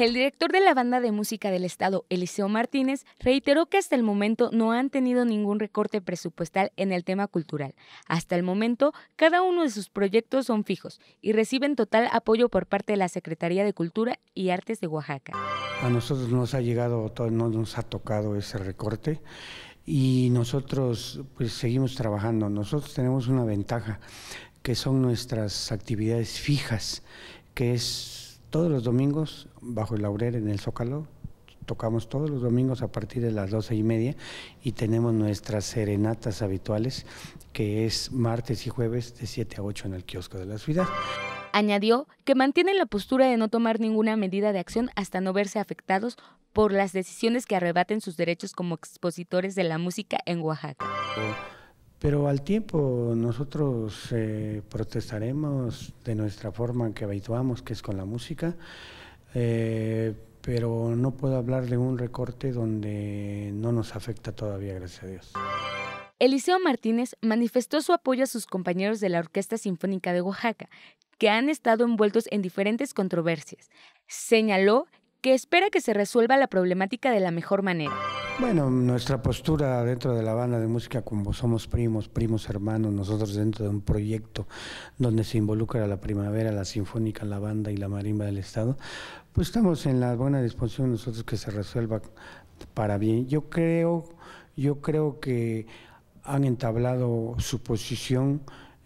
El director de la banda de música del Estado, Eliseo Martínez, reiteró que hasta el momento no han tenido ningún recorte presupuestal en el tema cultural. Hasta el momento, cada uno de sus proyectos son fijos y reciben total apoyo por parte de la Secretaría de Cultura y Artes de Oaxaca. A nosotros nos ha llegado, no nos ha tocado ese recorte y nosotros pues seguimos trabajando. Nosotros tenemos una ventaja que son nuestras actividades fijas, que es todos los domingos bajo el laurel en el Zócalo. Tocamos todos los domingos a partir de las doce y media y tenemos nuestras serenatas habituales, que es martes y jueves de 7 a 8 en el kiosco de la ciudad. Añadió que mantienen la postura de no tomar ninguna medida de acción hasta no verse afectados por las decisiones que arrebaten sus derechos como expositores de la música en Oaxaca. Oh, pero al tiempo nosotros eh, protestaremos de nuestra forma que habituamos, que es con la música, eh, pero no puedo hablar de un recorte donde no nos afecta todavía, gracias a Dios. Eliseo Martínez manifestó su apoyo a sus compañeros de la Orquesta Sinfónica de Oaxaca, que han estado envueltos en diferentes controversias. Señaló que espera que se resuelva la problemática de la mejor manera. Bueno, nuestra postura dentro de la banda de música, como somos primos, primos hermanos, nosotros dentro de un proyecto donde se involucra la primavera, la sinfónica, la banda y la marimba del Estado, pues estamos en la buena disposición nosotros que se resuelva para bien. Yo creo, yo creo que han entablado su posición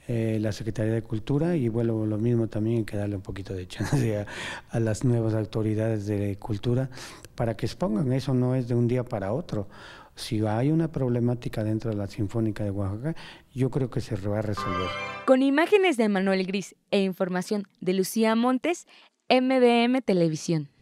eh, la Secretaría de Cultura y vuelvo lo mismo también que darle un poquito de chance a, a, las nuevas autoridades de cultura para que expongan, eso no es de un día para otro. Si hay una problemática dentro de la Sinfónica de Oaxaca, yo creo que se va a resolver. Con imágenes de Manuel Gris e información de Lucía Montes, MBM Televisión.